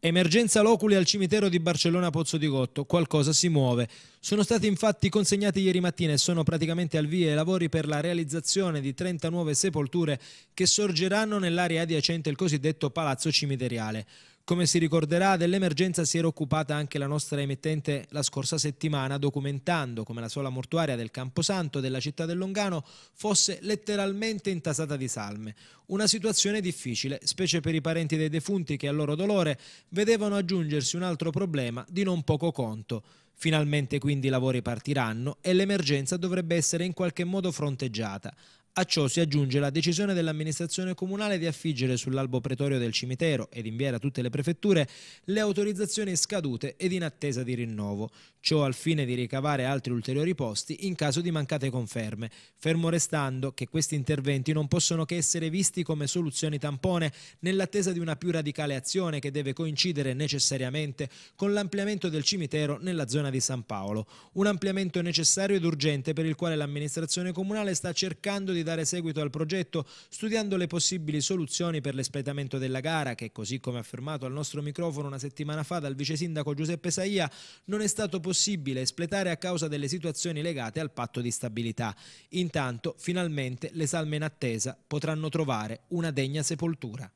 Emergenza loculi al cimitero di Barcellona Pozzo di Gotto, qualcosa si muove. Sono stati infatti consegnati ieri mattina e sono praticamente al via i lavori per la realizzazione di 30 nuove sepolture che sorgeranno nell'area adiacente il cosiddetto palazzo cimiteriale. Come si ricorderà, dell'emergenza si era occupata anche la nostra emittente la scorsa settimana, documentando come la sola mortuaria del Camposanto della città del Longano fosse letteralmente intasata di salme. Una situazione difficile, specie per i parenti dei defunti che al loro dolore vedevano aggiungersi un altro problema di non poco conto. Finalmente quindi i lavori partiranno e l'emergenza dovrebbe essere in qualche modo fronteggiata. A ciò si aggiunge la decisione dell'amministrazione comunale di affiggere sull'albo pretorio del cimitero ed inviare a tutte le prefetture le autorizzazioni scadute ed in attesa di rinnovo, ciò al fine di ricavare altri ulteriori posti in caso di mancate conferme, fermo restando che questi interventi non possono che essere visti come soluzioni tampone nell'attesa di una più radicale azione che deve coincidere necessariamente con l'ampliamento del cimitero nella zona di San Paolo, un ampliamento necessario ed urgente per il quale l'amministrazione comunale sta cercando di dare seguito al progetto studiando le possibili soluzioni per l'espletamento della gara che, così come affermato al nostro microfono una settimana fa dal vice sindaco Giuseppe Saia, non è stato possibile espletare a causa delle situazioni legate al patto di stabilità. Intanto, finalmente, le salme in attesa potranno trovare una degna sepoltura.